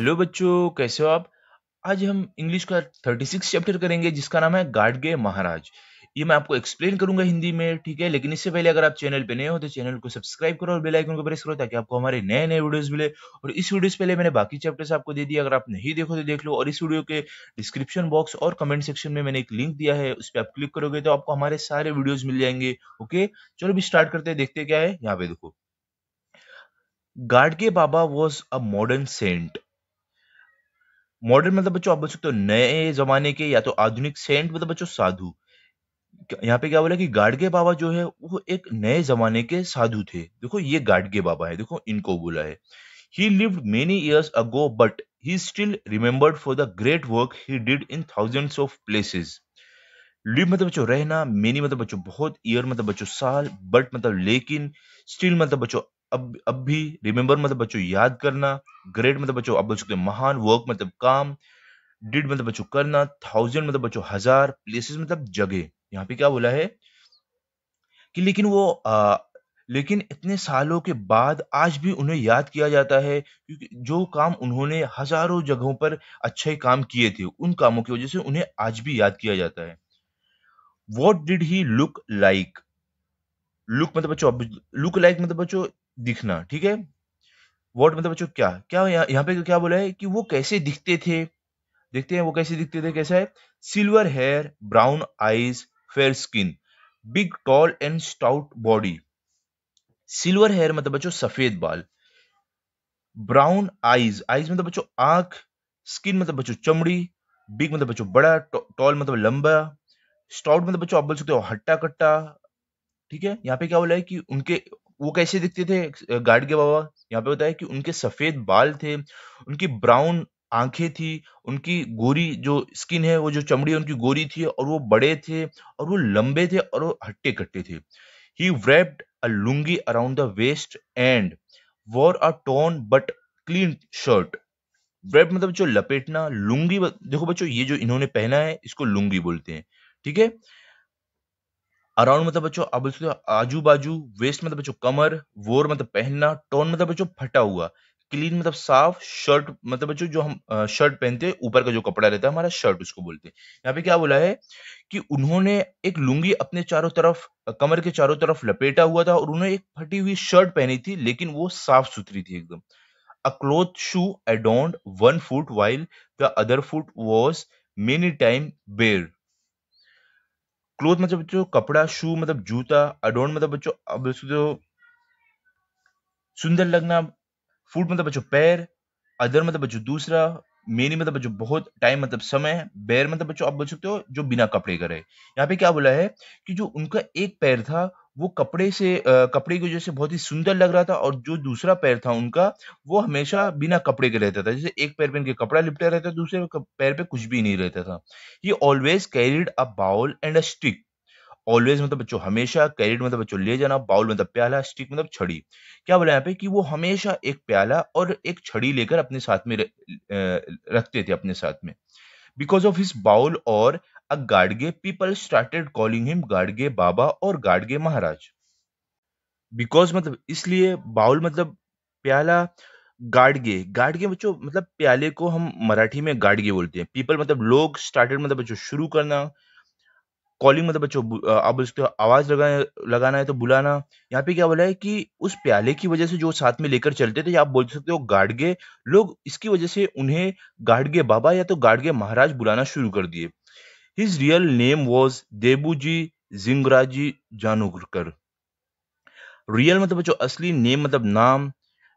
Hello बच्चों कैसे हो आप आज हम इंग्लिश का 36 चैप्टर करेंगे जिसका नाम है गाडगे महाराज ये मैं आपको एक्सप्लेन करूंगा हिंदी में ठीक है लेकिन इससे पहले अगर आप चैनल पे नए हो तो चैनल को सब्सक्राइब करो और बेल आइकन को प्रेस करो ताकि आपको हमारे नए नए वीडियोस मिले और इस वीडियो से पहले मैंने बाकी चैप्टर्स आपको दे दिए अगर आप नहीं देखो तो देख लो और इस वीडियो के डिस्क्रिप्शन बॉक्स और कमेंट सेक्शन में मैंने एक लिंक दिया है उस पर आप क्लिक करोगे तो आपको हमारे सारे वीडियोज मिल जाएंगे ओके चलो भी स्टार्ट करते हैं देखते क्या है यहाँ पे देखो Gadge Baba was a modern saint modern मतलब बच्चों आप बोल सकते हो नए जमाने के या तो आधुनिक सेंट मतलब बच्चों साधु यहाँ पे क्या बोला कि गाडगे बाबा जो है वो एक नए जमाने के साधु थे देखो ये गाडगे बाबा है देखो इनको बोला है he live many years ago but he still remembered for the great work he did in thousands of places live मतलब बच्चों रहना मेनी मतलब बच्चों बहुत ईयर मतलब बच्चों साल बट मतलब लेकिन स्टिल मतलब बच्चों अब अब भी रिमेम्बर मतलब बच्चों याद करना ग्रेट मतलब बच्चों आप बोल सकते हैं महान वर्क मतलब काम डिड मतलब बच्चों करना थाउजेंड मतलब बच्चों हजार प्लेसेस मतलब जगह यहाँ पे क्या बोला है कि लेकिन वो आ, लेकिन इतने सालों के बाद आज भी उन्हें याद किया जाता है क्योंकि जो काम उन्होंने हजारों जगहों पर अच्छे काम किए थे उन कामों की वजह से उन्हें आज भी याद किया जाता है what did he look like look मतलब बच्चों लुक लाइक मतलब बच्चों दिखना ठीक है वॉट मतलब बच्चों क्या क्या यहाँ पे क्या बोला है कि वो कैसे दिखते थे देखते हैं वो कैसे दिखते थे कैसा है silver hair brown eyes fair skin big tall and stout body silver hair मतलब बच्चों सफेद बाल ब्राउन आईज आईज मतलब बच्चों आंख स्किन मतलब बच्चों चमड़ी बिग मतलब बच्चों बड़ा टॉल मतलब लंबा स्टाउट मतलब बच्चों आप बोल सकते हो हट्टा कट्टा ठीक है यहाँ पे क्या बोला है कि उनके वो कैसे दिखते थे गार्ड के बाबा यहाँ पे बताया कि उनके सफेद बाल थे उनकी ब्राउन आंखें थी उनकी गोरी जो स्किन है वो जो चमड़ी है उनकी गोरी थी और वो बड़े थे और वो लंबे थे और वो हट्टे कट्टे थे he wrapped a lungi around the waist and wore a torn but clean shirt wrap मतलब जो लपेटना लुंगी देखो बच्चों ये जो इन्होंने पहना है इसको लुंगी बोलते हैं ठीक है अराउंड मतलब बच्चों अब आजू बाजू वेस्ट मतलब बच्चों कमर वोर मतलब पहनना टोन मतलब बच्चों फटा हुआ क्लीन मतलब साफ शर्ट मतलब बच्चों जो हम शर्ट पहनते हैं ऊपर का जो कपड़ा रहता है हमारा शर्ट उसको बोलते हैं यहाँ पे क्या बोला है कि उन्होंने एक लुंगी अपने चारों तरफ कमर के चारों तरफ लपेटा हुआ था और उन्होंने एक फटी हुई शर्ट पहनी थी लेकिन वो साफ सुथरी थी एकदम a cloth shoe adorned one foot while the other foot was many time bare cloth मतलब बच्चों कपड़ा शू मतलब जूता अडोन मतलब बच्चों अब जो सुंदर लगना फूट मतलब बच्चों पैर अदर मतलब बच्चों दूसरा मेनी मतलब बच्चों बहुत टाइम मतलब समय बैर मतलब बच्चों आप बोल सकते हो जो बिना कपड़े करे रहे यहाँ पे क्या बोला है कि जो उनका एक पैर था वो कपड़े से कपड़े की वजह से बहुत ही सुंदर लग रहा था और जो दूसरा पैर था उनका, वो हमेशा बिना कपड़े के रहता था। जैसे एक पैर पे इनके कपड़ा लिपटा रहता था, दूसरे पैर पे कुछ भी नहीं रहता था। He always carried a bowl and a stick. Always मतलब बच्चों हमेशा, कैरिड मतलब बच्चों ले जाना, बाउल मतलब प्याला, स्टिक मतलब छड़ी। क्या बोला यहाँ पे कि वो हमेशा एक प्याला और एक छड़ी लेकर अपने साथ में रखते थे अपने साथ में। बिकॉज़ ऑफ हिस बाउल और a Gadge people started calling him Gadge Baba और गाडगे महाराज बिकॉज मतलब इसलिए बाउल मतलब प्याला गाडगे गाडगे बच्चों मतलब प्याले को हम मराठी में गाडगे बोलते हैं पीपल मतलब लोग स्टार्टेड मतलब बच्चों शुरू करना कॉलिंग मतलब बच्चों अब उसको आवाज लगाना लगाना है तो बुलाना यहाँ पे क्या बोला है कि उस प्याले की वजह से जो साथ में लेकर चलते थे आप बोल सकते हो गाडगे लोग इसकी वजह से उन्हें गाडगे बाबा या तो गाडगे महाराज बुलाना शुरू कर दिए His real name was Debuji Zingraji Janugurkar. Real मतलब बच्चों असली name मतलब नाम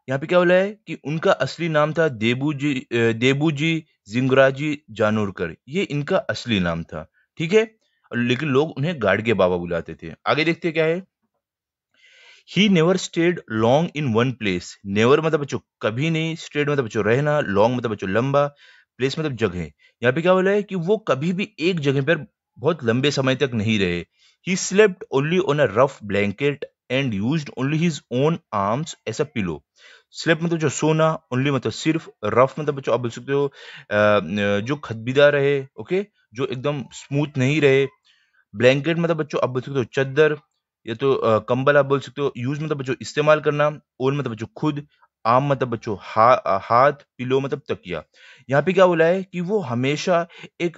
यहाँ पे क्या बोला है कि उनका असली नाम था देबूजी देबूजी जिंगराजी जानूरकर ये इनका असली नाम था ठीक है लेकिन लोग उन्हें गार्ड के बाबा बुलाते थे आगे देखते क्या है he never stayed long in one place never मतलब बच्चों कभी नहीं स्टेड मतलब बच्चों रहना लॉन्ग मतलब बच्चों लंबा प्लेस मतलब जगह यहाँ पे क्या बोला है कि वो कभी भी एक जगह पर बहुत लंबे समय तक नहीं रहे he slept only on a rough blanket and use only his own arms as a pillow slept मतलब जो सोना ओनली मतलब सिर्फ रफ मतलब बच्चों आप बोल सकते हो जो खदबीदा रहे ओके जो एकदम स्मूथ नहीं रहे ब्लैंकेट मतलब बच्चों आप बोल सकते हो चद्दर या तो कंबल आप बोल सकते हो यूज मतलब बच्चों इस्तेमाल करना ओन मतलब बच्चों खुद आम मतलब बच्चों हा, हाथ पिलो मतलब तकिया यहाँ पे क्या बोला है कि वो हमेशा एक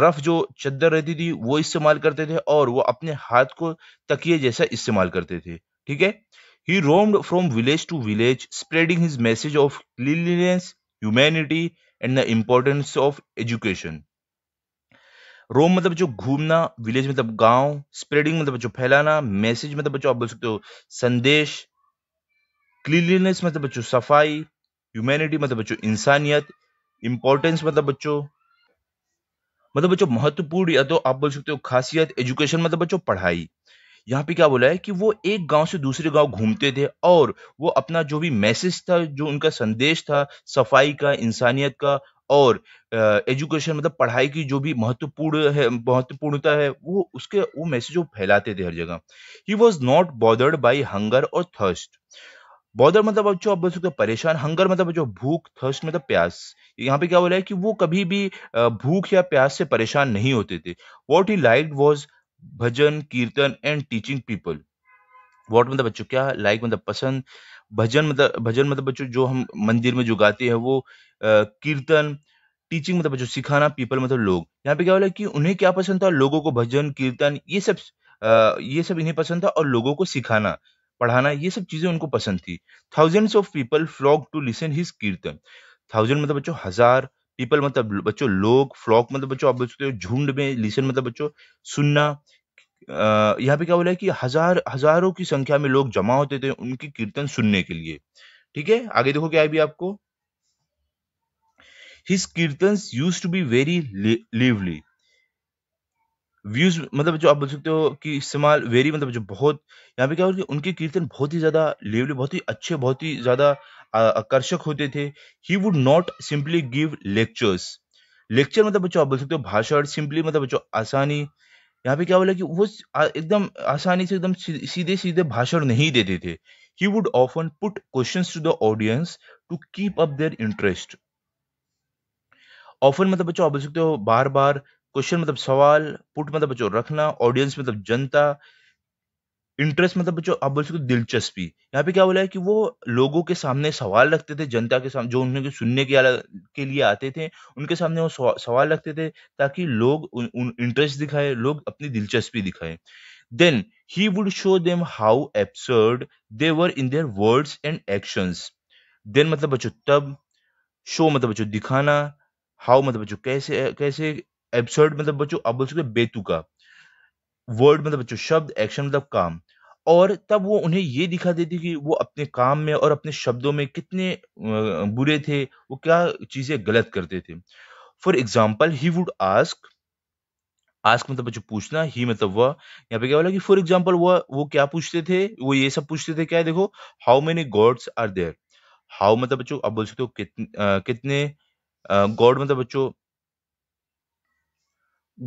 रफ जो चद्दर रहती थी वो इस्तेमाल करते थे और वो अपने हाथ को तकिए जैसा इस्तेमाल करते थे ठीक है he roamed from village to village spreading his message of cleanliness humanity and the importance of education roam मतलब जो घूमना विलेज मतलब गांव स्प्रेडिंग मतलब जो फैलाना मैसेज मतलब जो आप बोल सकते हो संदेश क्लीनलीनेस मतलब बच्चों सफाई ह्यूमैनिटी मतलब बच्चों इंसानियत इंपॉर्टेंस मतलब बच्चों मतलब बच्चों महत्वपूर्ण या तो आप बोल सकते हो खासियत एजुकेशन मतलब बच्चों पढ़ाई यहाँ पे क्या बोला है कि वो एक गांव से दूसरे गांव घूमते थे और वो अपना जो भी मैसेज था जो उनका संदेश था सफाई का इंसानियत का और एजुकेशन मतलब पढ़ाई की जो भी महत्वपूर्ण है महत्वपूर्णता है वो उसके वो मैसेज वो फैलाते थे हर जगह he was not bothered by hunger और थर्स्ट बॉदर मतलब बच्चों आप बोल सकते हो परेशान हंगर मतलब जो भूख थर्स्ट मतलब प्यास यहाँ पे क्या बोला है कि वो कभी भी भूख या प्यास से परेशान नहीं होते थे what he like was bhajan kirtan and teaching people what मतलब बच्चों क्या लाइक मतलब पसंद भजन मतलब भजन मतलब बच्चों जो हम मंदिर में जो गाते हैं वो कीर्तन टीचिंग मतलब बच्चों सिखाना पीपल मतलब लोग यहाँ पे क्या बोला कि उन्हें क्या पसंद था लोगों को भजन कीर्तन ये सब आ, ये सब इन्हें पसंद था और लोगों को सिखाना पढ़ाना ये सब चीज़ें उनको पसंद थी thousands of people flock to listen his kirtan thousand मतलब बच्चों हज़ार पीपल मतलब बच्चों लोग फ्लॉक मतलब बच्चों आप हो झुंड में लिसन मतलब बच्चों सुनना यहाँ पे क्या बोला है कि हजार हजारों की संख्या में लोग जमा होते थे उनकी कीर्तन सुनने के लिए ठीक है आगे देखो क्या है भी आपको his kirtan use to be very lively views मतलब जो आप बोल सकते हो कि इस्तेमाल वेरी मतलब जो बहुत यहाँ पे क्या हो कि उनके कीर्तन बहुत ही ज्यादा लेवली बहुत ही अच्छे बहुत ही ज्यादा आकर्षक होते थे he would not simply give lectures lecture मतलब बच्चों आप बोल सकते हो भाषण सिंपली मतलब बच्चों आसानी यहाँ पे क्या बोला कि वो एकदम आसानी से एकदम सीधे सीधे भाषण नहीं देते थे he would often put question to the audience to keep up their interest often मतलब बच्चों आप बोल सकते हो बार बार क्वेश्चन मतलब सवाल पुट मतलब बच्चों रखना ऑडियंस मतलब जनता इंटरेस्ट मतलब बच्चों आप बोल सकते दिलचस्पी यहाँ पे क्या बोला है कि वो लोगों के सामने सवाल रखते थे जनता के सामने जो उन्हें सुनने के, के लिए आते थे उनके सामने वो सवाल रखते थे ताकि लोग उन इंटरेस्ट दिखाए लोग अपनी दिलचस्पी दिखाए then he would show them how absurd they were in their words and actions then मतलब बच्चों तब शो मतलब बच्चों दिखाना हाउ मतलब बच्चों कैसे कैसे एब्सर्ड मतलब बच्चों आप बोल सकते हो बेतुका वर्ड मतलब बच्चों शब्द एक्शन मतलब काम और तब वो उन्हें ये दिखा देती कि वो अपने काम में और अपने शब्दों में कितने बुरे थे वो क्या चीजें गलत करते थे for example he would ask ask मतलब बच्चों पूछना ही मतलब वह यहाँ पे क्या बोला कि फॉर एग्जाम्पल वह वो क्या पूछते थे वो ये सब पूछते थे क्या देखो how many gods are there how मतलब बच्चों आप बोल सकते हो कितने गॉड मतलब बच्चों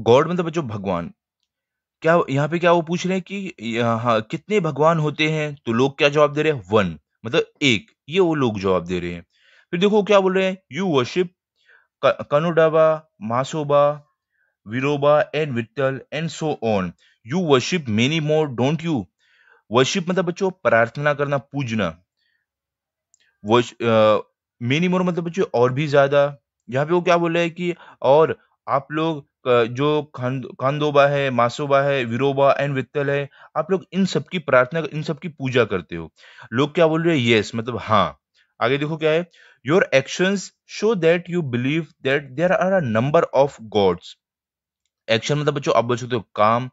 गॉड मतलब बच्चों भगवान क्या यहाँ पे क्या वो पूछ रहे हैं कि यहाँ कितने भगवान होते हैं तो लोग क्या जवाब दे रहे हैं वन मतलब एक ये वो लोग जवाब दे रहे हैं फिर देखो क्या बोल रहे हैं you worship Khandoba Masoba Viroba and Vitthal and so on you worship many more don't you worship मतलब बच्चों प्रार्थना करना पूजना मेनी मोर मतलब बच्चों और भी ज्यादा यहाँ पे वो क्या बोल रहे हैं कि और आप लोग जो खानदोबा है, मासोबा है, विरोबा एंड वित्तल है, आप लोग इन सब की प्रार्थना इन सब की पूजा करते हो। लोग क्या बोल रहे हैं? यस मतलब हाँ। आगे देखो क्या है? "Your action show that you believe that there are a number of gods" action मतलब बच्चों आप बोल सकते हो काम,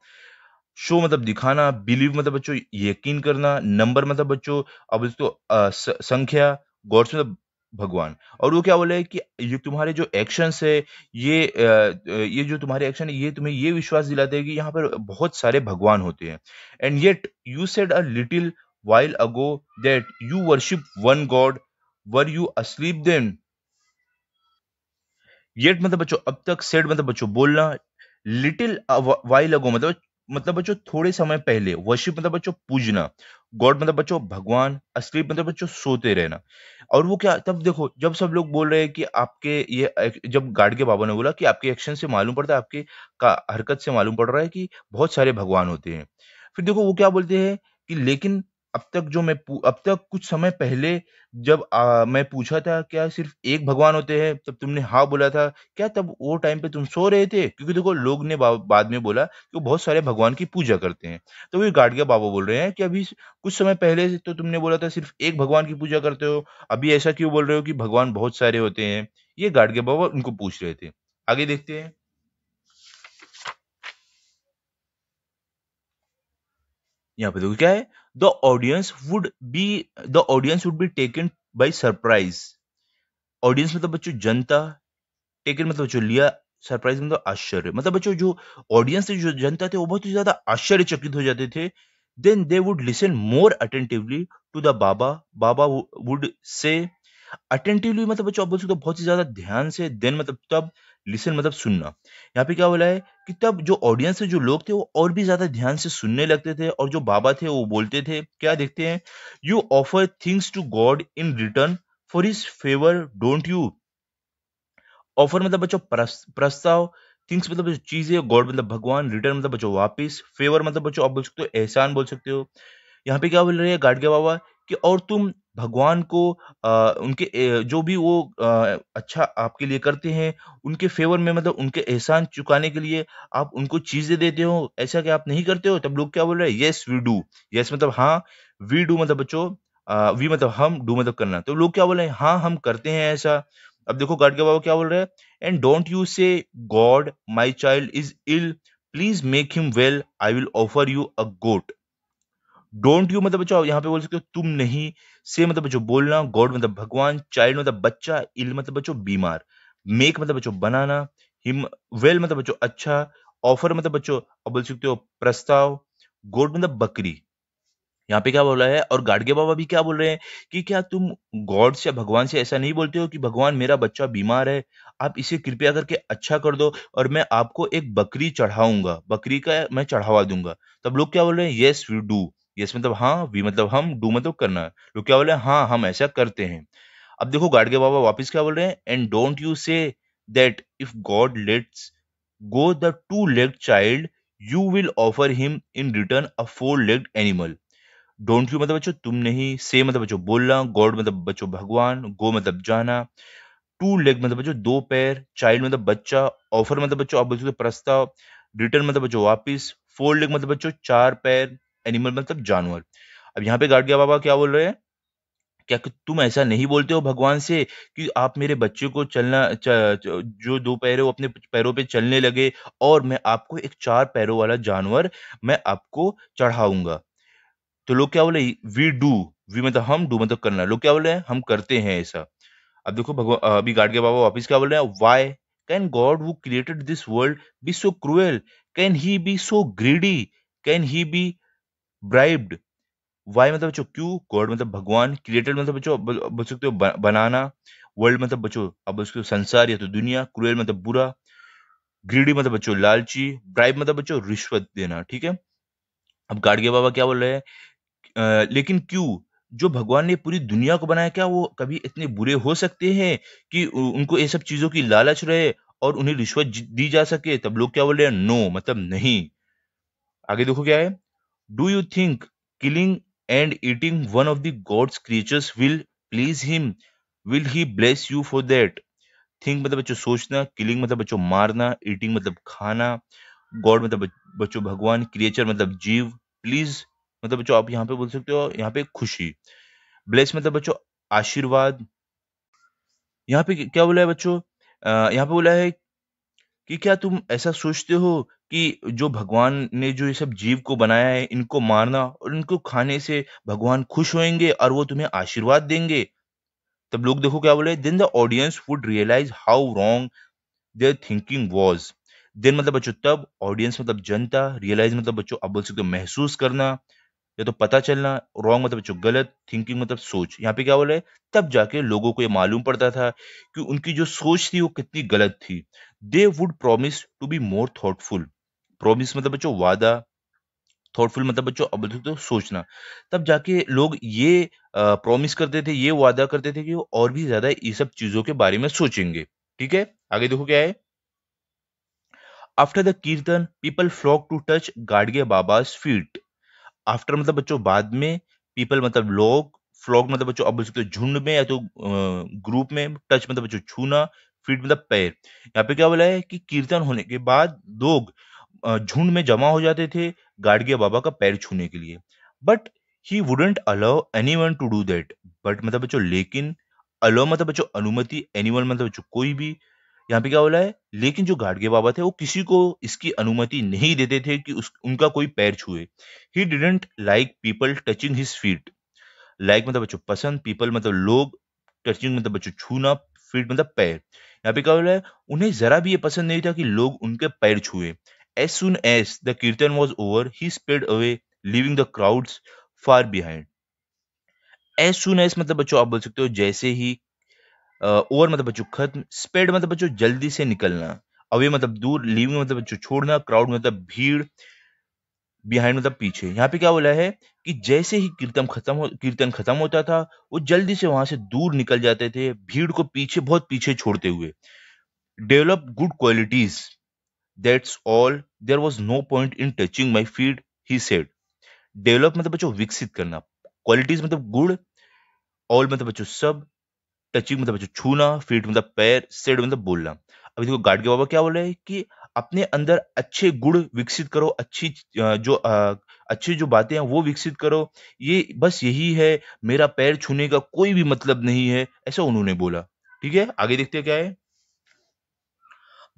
शो मतलब दिखाना, बिलीव मतलब बच्चों यकीन करना, नंबर मतलब बच्चों आप बोल सकते हो स संख्या, गॉड्स मतलब भगवान और वो क्या बोले कि ये तुम्हारे जो एक्शन है ये ये जो तुम्हारे एक्शन है ये तुम्हें ये विश्वास दिलाते हैं कि यहाँ पर बहुत सारे भगवान होते हैं and yet you said a little while ago that you worship one god were you asleep then yet मतलब बच्चों अब तक सेड मतलब बच्चों बोलना लिटिल वाइल अगो मतलब मतलब बच्चों थोड़े समय पहले वर्शिप मतलब बच्चों पूजना गॉड मतलब बच्चों भगवान अस्लीप मतलब बच्चों सोते रहना और वो क्या तब देखो जब सब लोग बोल रहे हैं कि आपके ये जब गार्ड के बाबा ने बोला कि आपके एक्शन से मालूम पड़ता है आपके का हरकत से मालूम पड़ रहा है कि बहुत सारे भगवान होते हैं फिर देखो वो क्या बोलते हैं कि लेकिन अब तक जो मैं अब तक कुछ समय पहले जब आ, मैं पूछा था, "क्या सिर्फ़ एक भगवान होते हैं?" तब तुमने हाँ बोला था। क्या तब वो टाइम पे तुम सो रहे थे? क्योंकि देखो लोग ने बाद में बोला कि वो बहुत सारे भगवान की पूजा करते हैं। तो ये गाड़गिया बाबा बोल रहे हैं कि अभी कुछ समय पहले तो तुमने बोला था सिर्फ़ एक भगवान की पूजा करते हो, अभी ऐसा क्यों बोल रहे हो कि भगवान बहुत सारे होते हैं? ये गाड़गिया बाबा उनको पूछ रहे थे। आगे देखते हैं। यहाँ पे देखो क्या है? the audience would be the audience would be taken by surprise audience मतलब बच्चों जनता टेकन मतलब बच्चों लिया सरप्राइज मतलब आश्चर्य मतलब बच्चों जो ऑडियंस थे जो जनता थे वो बहुत ही ज्यादा आश्चर्यचकित हो जाते थे then they would listen more attentively to the Baba Baba would say attentively मतलब बच्चों आप बोल सकते हो बहुत ही ज्यादा ध्यान से देन मतलब तब लिसन मतलब सुनना यहाँ पे क्या बोला है कि तब जो ऑडियंस है जो लोग थे वो और भी ज्यादा ध्यान से सुनने लगते थे और जो बाबा थे वो बोलते थे क्या देखते हैं you offer things to god in return for his favour don't you offer मतलब बच्चों प्रस्ताव थिंग्स मतलब चीजें गॉड मतलब भगवान रिटर्न मतलब बच्चों वापिस फेवर मतलब बच्चों आप बोल सकते हो एहसान बोल सकते हो यहाँ पे क्या बोल रहे हैं गाडगे बाबा कि और तुम भगवान को आ, उनके जो भी वो आ, अच्छा आपके लिए करते हैं उनके फेवर में मतलब उनके एहसान चुकाने के लिए आप उनको चीजें देते हो ऐसा कि आप नहीं करते हो तब लोग क्या बोल रहे हैं यस वी डू यस मतलब हाँ वी डू मतलब बच्चो वी मतलब हम डू मतलब करना तो लोग क्या बोल रहे हैं हाँ हम करते हैं ऐसा अब देखो गाड के बाबा क्या बोल रहे हैं and don't you say god my child is ill please make him well I will offer you a goat don't you मतलब बच्चों यहाँ पे बोल सकते हो तुम नहीं से मतलब बच्चों बोलना गॉड मतलब भगवान चाइल्ड मतलब बच्चा इल मतलब बच्चों बीमार मेक मतलब बच्चों बनाना हिम वेल मतलब बच्चों अच्छा ऑफर मतलब बच्चों अब बोल सकते हो प्रस्ताव गोड मतलब बकरी यहाँ पे क्या रहा है और गाड़गे बाबा भी क्या बोल रहे हैं कि क्या तुम गॉड से भगवान से ऐसा नहीं बोलते हो कि भगवान मेरा बच्चा बीमार है आप इसे कृपया करके अच्छा कर दो और मैं आपको एक बकरी चढ़ाऊंगा बकरी का मैं चढ़ावा दूंगा तब लोग क्या बोल रहे हैं यस वी डू यस मतलब हाँ वी मतलब हम डू मतलब करना लोग क्या बोले हाँ हम ऐसा करते हैं अब देखो गाड़गे बाबा वापस क्या बोल रहे हैं and don't you say that if god lets go the two leg child you will offer him in return a four legged animal don't you मतलब बच्चो तुम नहीं से मतलब बच्चो बोलना गॉड मतलब बच्चो भगवान गो मतलब जाना टू लेग मतलब बच्चो दो पैर चाइल्ड मतलब बच्चा ऑफर मतलब बच्चो आप बोलते प्रस्ताव रिटर्न मतलब बच्चो वापिस फोर लेग मतलब बच्चो चार पैर एनिमल मतलब जानवर अब यहाँ पे गार्डिया बाबा क्या बोल रहे हैं क्या कि तुम ऐसा नहीं बोलते हो भगवान से कि आप मेरे बच्चे को चलना च, च, जो दो पैर वो अपने पैरों पे चलने लगे और मैं आपको एक चार पैरों वाला जानवर मैं आपको चढ़ाऊंगा तो लोग क्या बोले वी डू वी मतलब हम डू मतलब करना लोग क्या बोल रहे हैं हम करते हैं ऐसा अब देखो भगवान अभी गाडगे बाबा वापिस क्या बोल रहे हैं why can god who created this world be so cruel can he be so greedy can he be bribed why मतलब बच्चों क्यू गॉड मतलब भगवान क्रिएटेड मतलब बच्चों बोल सकते हो बनाना वर्ल्ड मतलब बच्चों अब बोल सकते हो संसार या तो दुनिया क्रूएल मतलब बुरा ग्रीडी मतलब बच्चों लालची ब्राइब मतलब बच्चों रिश्वत देना ठीक है अब गाड़गे बाबा क्या बोल रहे हैं लेकिन क्यू जो भगवान ने पूरी दुनिया को बनाया क्या वो कभी इतने बुरे हो सकते हैं कि उनको ये सब चीजों की लालच रहे और उन्हें रिश्वत दी जा सके तब लोग क्या बोल रहे हैं नो मतलब नहीं आगे देखो क्या है do you think killing and eating one of the god's creatures will please him will he bless you for that think मतलब बच्चों सोचना किलिंग मतलब बच्चों मारना ईटिंग मतलब खाना गॉड मतलब बच्चों भगवान क्रिएचर मतलब जीव प्लीज मतलब बच्चों आप यहाँ पे बोल सकते हो यहाँ पे खुशी ब्लेस मतलब बच्चों आशीर्वाद यहाँ पे क्या बोला है बच्चों यहाँ पे बोला है कि क्या तुम ऐसा सोचते हो कि जो भगवान ने जो ये सब जीव को बनाया है इनको मारना और इनको खाने से भगवान खुश होंगे और वो तुम्हें आशीर्वाद देंगे तब लोग देखो क्या बोले then the audience would realise how wrong their thinking was then मतलब बच्चों तब ऑडियंस मतलब जनता रियलाइज मतलब बच्चों आप बोल सकते हो तो महसूस करना या तो पता चलना रॉन्ग मतलब बच्चों गलत थिंकिंग मतलब सोच यहाँ पे क्या बोला है तब जाके लोगों को ये मालूम पड़ता था कि उनकी जो सोच थी वो कितनी गलत थी they would promise to be more thoughtful promise मतलब बच्चों वादा थॉटफुल मतलब बच्चों अब तो सोचना तब जाके लोग ये प्रॉमिस करते थे ये वादा करते थे कि वो और भी ज्यादा ये सब चीजों के बारे में सोचेंगे ठीक है आगे देखो क्या है after the kirtan people flock to touch Gadge Baba feet after मतलब बच्चों बाद में पीपल मतलब लोग फ्लॉक मतलब बच्चों अब बोल सकते हो झुंड में या तो ग्रुप में टच मतलब बच्चों छूना फीट मतलब पैर यहाँ पे क्या बोला है कि कीर्तन होने के बाद लोग झुंड में जमा हो जाते थे गाडगे बाबा का पैर छूने के लिए but he wouldn't allow one to do that but मतलब बच्चों लेकिन अलाउ मतलब बच्चों अनुमति वन मतलब बच्चों कोई भी यहाँ पे क्या बोला है लेकिन जो गाडगे बाबा थे वो किसी को इसकी अनुमति नहीं देते थे कि उस उनका कोई पैर छुए he didn't like people touching his feet like मतलब बच्चों पसंद पीपल मतलब लोग टचिंग मतलब बच्चों छूना फीट मतलब पैर यहाँ पे क्या बोला है उन्हें जरा भी ये पसंद नहीं था कि लोग उनके पैर छुए As soon as the kirtan was over, he sped away, leaving the crowds far behind. As soon as मतलब बच्चों आप बोल सकते हो जैसे ही ओवर मतलब बच्चों खत्म स्पेड मतलब बच्चों जल्दी से निकलना अवे मतलब दूर लिविंग मतलब बच्चों छोड़ना क्राउड मतलब भीड़ बिहाइंड मतलब पीछे यहाँ पे क्या बोला है कि जैसे ही कीर्तन खत्म हो कीर्तन खत्म होता था वो जल्दी से वहां से दूर निकल जाते थे भीड़ को पीछे बहुत पीछे छोड़ते हुए develop good qualities that's all there was no point in touching my feet, he said develop मतलब बच्चों विकसित करना क्वालिटीज मतलब गुड ऑल मतलब बच्चों सब टचिंग मतलब तो बच्चों छूना फीट मतलब तो पैर सेड मतलब तो बोलना अभी देखो गाड़ के बाबा क्या बोल रहे हैं कि अपने अंदर अच्छे गुण विकसित करो अच्छी जो अच्छी जो बातें हैं वो विकसित करो ये बस यही है मेरा पैर छूने का कोई भी मतलब नहीं है ऐसा उन्होंने बोला ठीक है आगे देखते क्या है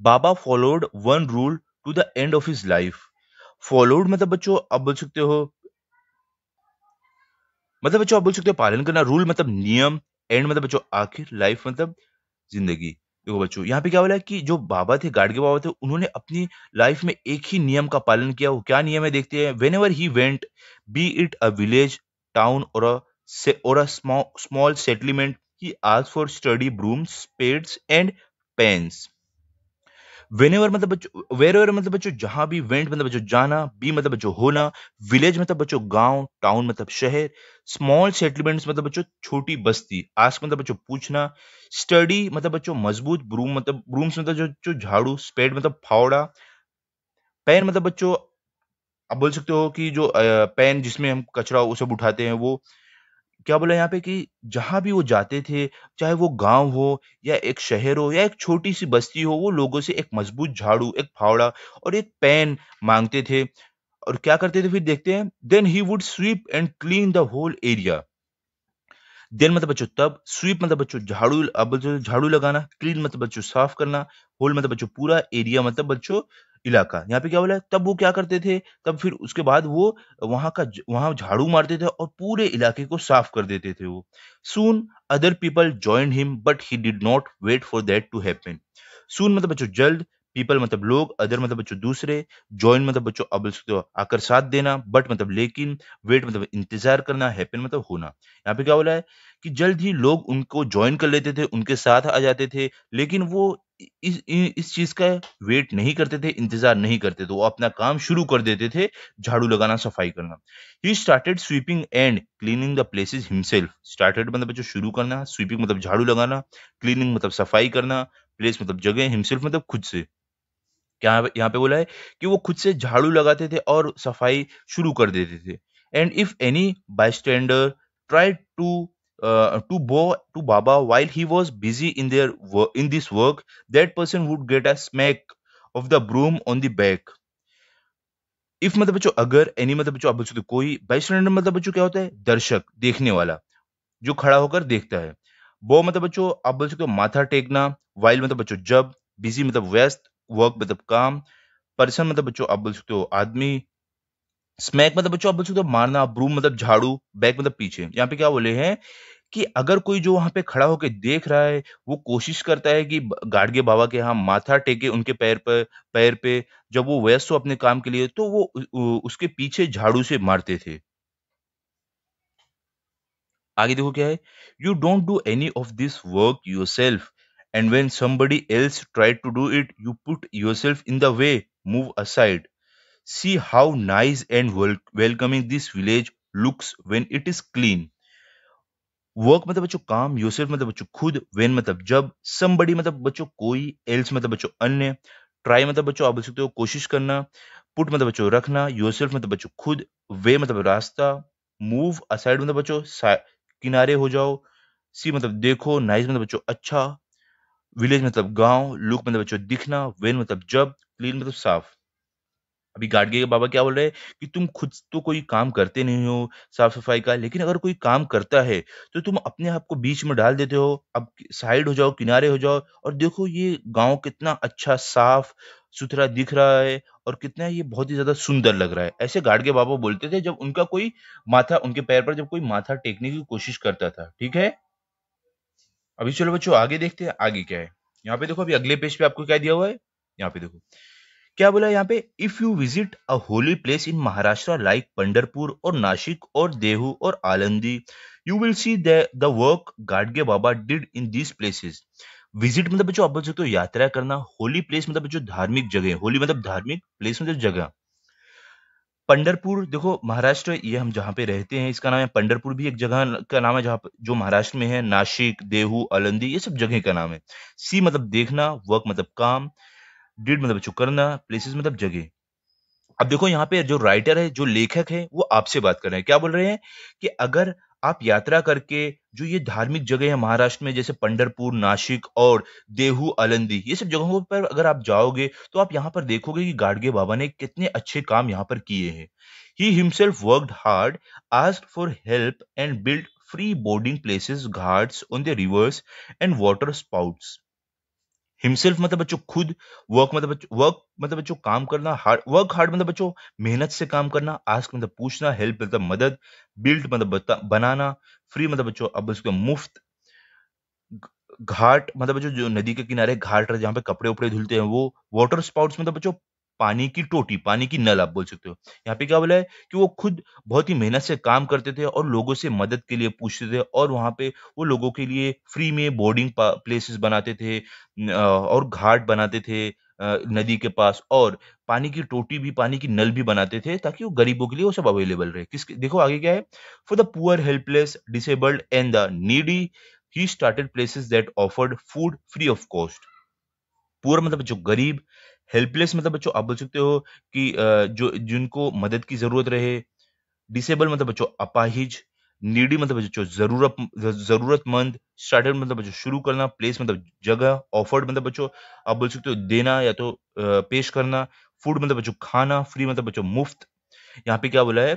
Baba followed one rule to the end of his life followed मतलब बच्चों आप बोल सकते हो मतलब बच्चों आप बोल सकते हो पालन करना रूल मतलब नियम एंड मतलब बच्चों आखिर लाइफ मतलब जिंदगी देखो बच्चों यहाँ पे क्या बोला कि जो बाबा थे गार्ड के बाबा थे उन्होंने अपनी लाइफ में एक ही नियम का पालन किया वो क्या नियम है देखते हैं whenever he went be it a village town or or a small settlement he आज for sturdy brooms spades and pans when मतलब बच्चों वेर एवर मतलब बच्चों जहां भी वेंट मतलब बच्चों जाना बी मतलब बच्चों होना विलेज मतलब बच्चों गांव टाउन मतलब शहर स्मॉल सेटलमेंट्स मतलब बच्चों छोटी बस्ती आस्क मतलब बच्चों पूछना स्टडी मतलब बच्चों मजबूत ब्रूम मतलब ब्रूम्स मतलब जो जो झाड़ू स्पेड मतलब फावड़ा पैन मतलब बच्चों आप बोल सकते हो कि जो पैन जिसमें हम कचरा वो सब उठाते हैं वो क्या बोला यहाँ पे कि जहां भी वो जाते थे चाहे वो गांव हो या एक शहर हो या एक छोटी सी बस्ती हो वो लोगों से एक मजबूत झाड़ू एक फावड़ा और एक पेन मांगते थे और क्या करते थे फिर देखते हैं then he would sweep and clean the whole area then मतलब बच्चों तब स्वीप मतलब बच्चों झाड़ू झाड़ू लगाना क्लीन मतलब बच्चों साफ करना होल मतलब बच्चों पूरा एरिया मतलब बच्चों इलाका यहाँ पे क्या बोला तब वो क्या करते थे तब फिर उसके बाद वो वहां का वहां झाड़ू मारते थे और पूरे इलाके को साफ कर देते थे वो soon other people join him but he did not wait for that to happen soon मतलब बच्चों जल्द पीपल मतलब लोग अदर मतलब बच्चों दूसरे ज्वाइन मतलब बच्चों अब सकते हो आकर साथ देना बट मतलब लेकिन वेट मतलब इंतजार करना हैपन मतलब होना यहाँ पे क्या बोला है कि जल्द ही लोग उनको ज्वाइन कर लेते थे उनके साथ आ जाते थे लेकिन वो इस इस चीज का वेट नहीं करते थे इंतजार नहीं करते थे वो अपना काम शुरू कर देते थे झाड़ू लगाना सफाई करना he started sweeping and cleaning the places himself started मतलब बच्चों शुरू करना स्वीपिंग मतलब झाड़ू लगाना क्लीनिंग मतलब सफाई करना प्लेस मतलब जगह हिमसेल्फ मतलब खुद से क्या यहाँ पे बोला है कि वो खुद से झाड़ू लगाते थे और सफाई शुरू कर देते थे and if any bystander try to to bow to Baba while he was busy in their in this work that person would get a smack of the broom on the back if मतलब बच्चों अगर any मतलब बच्चों आप बच्चों तो कोई bystander मतलब बच्चों क्या होता है दर्शक देखने वाला जो खड़ा होकर देखता है बो मतलब बच्चों आप बोल सकते हो माथा टेकना वाइल मतलब बच्चों जब बिजी मतलब व्यस्त वर्क मतलब काम पर्सन मतलब बच्चों आप बोल सकते हो आदमी स्मैक मतलब बच्चों आप बोल सकते हो मारना ब्रूम मतलब झाड़ू बैक मतलब पीछे यहाँ पे क्या बोले हैं कि अगर कोई जो वहां पे खड़ा होकर देख रहा है वो कोशिश करता है कि गाड़गे बाबा के यहाँ माथा टेके उनके पैर पर पैर पे जब वो व्यस्त हो अपने काम के लिए तो वो उसके पीछे झाड़ू से मारते थे आगे देखो क्या है you don't do any of this work yourself And when somebody else tried to do it, you put yourself in the way, move aside. See how nice and wel- welcoming this village looks when it is clean. Work मतलब बच्चों काम yourself मतलब बच्चों खुद when मतलब जब somebody मतलब बच्चों कोई एल्स मतलब बच्चों अन्य ट्राई मतलब बच्चों आप बोल सकते हो कोशिश करना पुट मतलब बच्चों रखना योरसेल्फ मतलब बच्चों खुद वे मतलब रास्ता मूव असाइड मतलब बच्चों किनारे हो जाओ सी मतलब देखो नाइस मतलब बच्चों अच्छा विलेज मतलब गांव लुक मतलब बच्चों दिखना वेन मतलब जब क्लीन मतलब साफ अभी गाडगे के बाबा क्या बोल रहे हैं कि तुम खुद तो कोई काम करते नहीं हो साफ सफाई का लेकिन अगर कोई काम करता है तो तुम अपने आप को बीच में डाल देते हो अब साइड हो जाओ किनारे हो जाओ और देखो ये गांव कितना अच्छा साफ सुथरा दिख रहा है और कितना ये बहुत ही ज्यादा सुंदर लग रहा है ऐसे गाडगे बाबा बोलते थे जब उनका कोई माथा उनके पैर पर जब कोई माथा टेकने की कोशिश करता था ठीक है अभी चलो बच्चों आगे देखते हैं आगे क्या है यहाँ पे देखो अभी अगले पेज पे आपको क्या दिया हुआ है यहाँ पे देखो क्या बोला यहाँ पे if you visit a holy place in Maharashtra like Pandharpur or Nashik or Dehu or Alandi you will see the work Gadge Baba did in these places visit मतलब बच्चों आप बोल सकते हो यात्रा करना होली प्लेस मतलब बच्चों धार्मिक जगह होली मतलब धार्मिक प्लेस मतलब जगह पंडरपुर देखो महाराष्ट्र ये हम जहाँ पे रहते हैं इसका नाम है पंडरपुर भी एक जगह का नाम है जहाँ जो महाराष्ट्र में है नासिक देहू अलंदी ये सब जगह का नाम है सी मतलब देखना वर्क मतलब काम डीड मतलब चुकरना प्लेसेस मतलब जगह अब देखो यहाँ पे जो राइटर है जो लेखक है वो आपसे बात कर रहे हैं क्या बोल रहे हैं कि अगर आप यात्रा करके जो ये धार्मिक जगह है महाराष्ट्र में जैसे पंडरपुर नासिक और देहू अलंदी ये सब जगहों पर अगर आप जाओगे तो आप यहाँ पर देखोगे कि गाडगे बाबा ने कितने अच्छे काम यहाँ पर किए हैं he himself worked hard ask for help and build free boarding places ghats on the rivers and water spouts himself मतलब बच्चों खुद वर्क मतलब वर्क मतलब बच्चों काम करना हार्ड वर्क हार्ड मतलब बच्चों मेहनत से काम करना आस्क मतलब पूछना हेल्प मतलब मदद बिल्ड मतलब बनाना फ्री मतलब बच्चों अब उसको मुफ्त घाट मतलब बच्चों जो नदी के किनारे घाट जहाँ पे कपड़े उपड़े धुलते हैं वो वाटर स्पाउट्स मतलब बच्चों पानी की टोटी पानी की नल आप बोल सकते हो यहाँ पे क्या बोला है कि वो खुद बहुत ही मेहनत से काम करते थे और लोगों से मदद के लिए पूछते थे और वहाँ पे वो लोगों के लिए फ्री में बोर्डिंग प्लेसेस बनाते थे और घाट बनाते थे नदी के पास और पानी की टोटी भी पानी की नल भी बनाते थे ताकि वो गरीबों के लिए वो सब अवेलेबल रहे किस देखो आगे क्या है for the poor helpless disabled and the needy he started places that offered food free of cost poor मतलब जो गरीब हेल्पलेस मतलब बच्चों आप बोल सकते हो कि जो जिनको मदद की जरूरत रहे डिसेबल मतलब बच्चों अपाहिज नीडी मतलब बच्चों जरूरत जरूरतमंद स्टार्टेड मतलब बच्चों शुरू करना प्लेस मतलब जगह ऑफर्ड मतलब बच्चों आप बोल सकते हो देना या तो पेश करना फूड मतलब बच्चों खाना फ्री मतलब बच्चों मुफ्त यहाँ पे क्या बोला है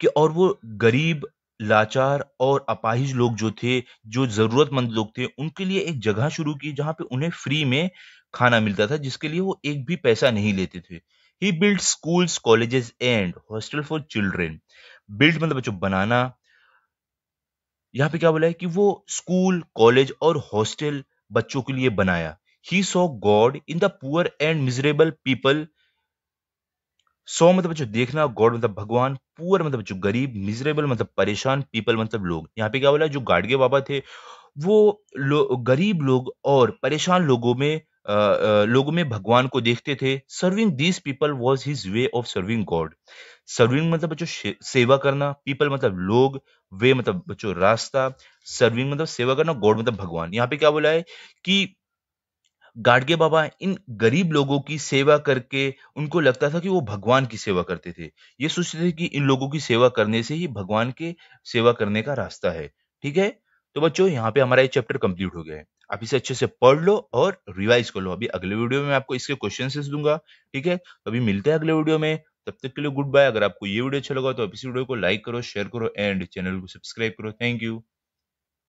कि और वो गरीब लाचार और अपाहिज लोग जो थे जो जरूरतमंद लोग थे उनके लिए एक जगह शुरू की जहां पे उन्हें फ्री में खाना मिलता था जिसके लिए वो एक भी पैसा नहीं लेते थे he build schools colleges and hostel for children build मतलब बच्चों बनाना यहाँ पे क्या बोला है कि वो स्कूल कॉलेज और हॉस्टल बच्चों के लिए बनाया he saw god in the poor and miserable people so मतलब बच्चों देखना गॉड मतलब भगवान पुअर मतलब बच्चों गरीब मिजरेबल मतलब परेशान पीपल मतलब लोग यहाँ पे क्या बोला जो गाडगे बाबा थे वो लो, गरीब लोग और परेशान लोगों में लोगों में भगवान को देखते थे serving these people was his way of serving god serving मतलब बच्चों सेवा करना पीपल मतलब लोग वे मतलब बच्चों रास्ता सर्विंग मतलब सेवा करना गॉड मतलब भगवान यहाँ पे क्या बोला है कि गाडगे बाबा इन गरीब लोगों की सेवा करके उनको लगता था कि वो भगवान की सेवा करते थे ये सोचते थे कि इन लोगों की सेवा करने से ही भगवान के सेवा करने का रास्ता है ठीक है तो बच्चों यहाँ पे हमारा ये चैप्टर कंप्लीट हो गया है आप इसे अच्छे से पढ़ लो और रिवाइज कर लो अभी अगले वीडियो में आपको इसके क्वेश्चन दूंगा ठीक है तो अभी मिलते हैं अगले वीडियो में तब तक के लिए गुड बाय अगर आपको ये वीडियो अच्छा लगा तो आप इस वीडियो को लाइक करो शेयर करो एंड चैनल को सब्सक्राइब करो थैंक यू